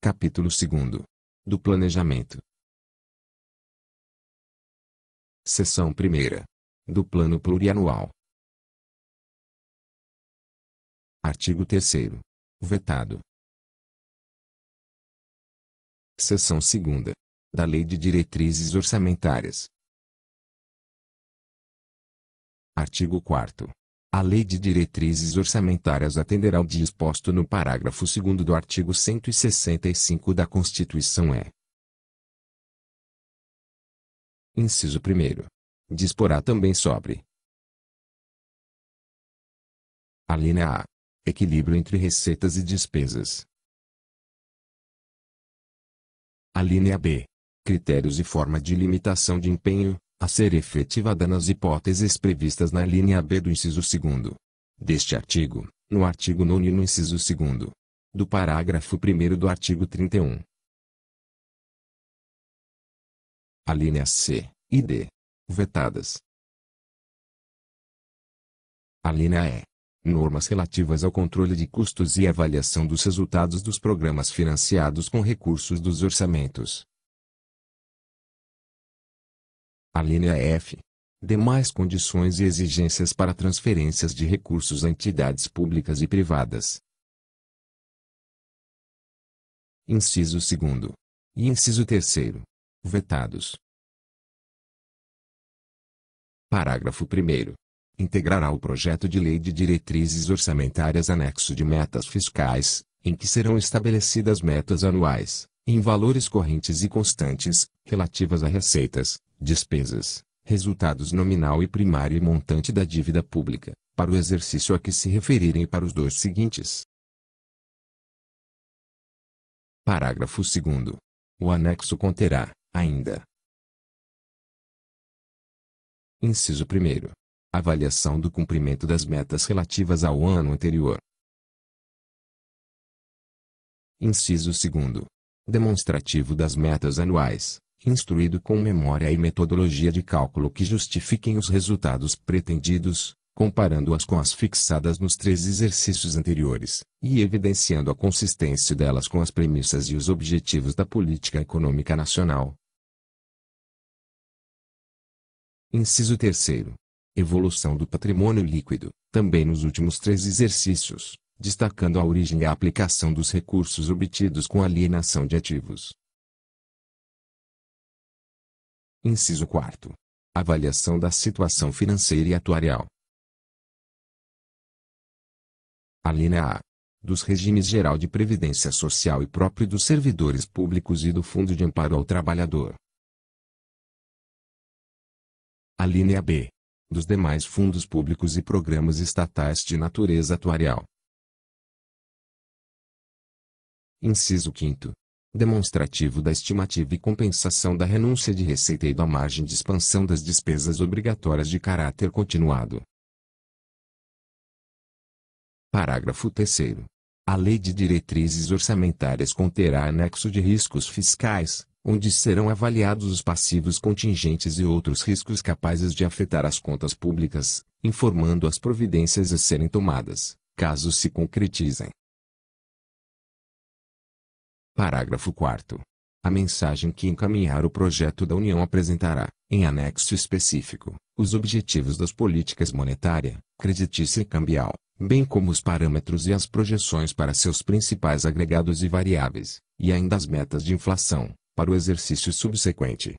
Capítulo 2 Do Planejamento Seção 1 Do Plano Plurianual Artigo 3 Vetado Seção 2 Da Lei de Diretrizes Orçamentárias Artigo 4 a Lei de Diretrizes Orçamentárias atenderá ao disposto no parágrafo 2 do artigo 165 da Constituição é. Inciso 1. Disporá também sobre. Alínea A. Equilíbrio entre receitas e despesas. Alínea B. Critérios e forma de limitação de empenho, a ser efetivada nas hipóteses previstas na linha B do inciso 2 deste artigo, no artigo 9 e no inciso 2 do parágrafo 1 do artigo 31. A linha C e D. Vetadas. A linha E. Normas relativas ao controle de custos e avaliação dos resultados dos programas financiados com recursos dos orçamentos, a linha F. Demais condições e exigências para transferências de recursos a entidades públicas e privadas. Inciso 2 e inciso 3 vetados. Parágrafo 1 Integrará o projeto de lei de diretrizes orçamentárias anexo de metas fiscais, em que serão estabelecidas metas anuais, em valores correntes e constantes, relativas a receitas, despesas, resultados nominal e primário e montante da dívida pública, para o exercício a que se referirem e para os dois seguintes. Parágrafo 2. O anexo conterá, ainda, Inciso 1. Avaliação do cumprimento das metas relativas ao ano anterior. Inciso 2 demonstrativo das metas anuais, instruído com memória e metodologia de cálculo que justifiquem os resultados pretendidos, comparando-as com as fixadas nos três exercícios anteriores, e evidenciando a consistência delas com as premissas e os objetivos da política econômica nacional. Inciso 3. Evolução do patrimônio líquido, também nos últimos três exercícios, destacando a origem e a aplicação dos recursos obtidos com alienação de ativos. Inciso 4. Avaliação da situação financeira e atuarial. A linha A. Dos regimes geral de previdência social e próprio dos servidores públicos e do Fundo de Amparo ao Trabalhador. A linha B. Dos demais fundos públicos e programas estatais de natureza atuarial. Inciso 5 demonstrativo da estimativa e compensação da renúncia de receita e da margem de expansão das despesas obrigatórias de caráter continuado. Parágrafo 3 A Lei de Diretrizes Orçamentárias conterá anexo de riscos fiscais, onde serão avaliados os passivos contingentes e outros riscos capazes de afetar as contas públicas, informando as providências a serem tomadas, caso se concretizem. Parágrafo 4 A mensagem que encaminhar o projeto da União apresentará, em anexo específico, os objetivos das políticas monetária, creditícia e cambial, bem como os parâmetros e as projeções para seus principais agregados e variáveis, e ainda as metas de inflação, para o exercício subsequente.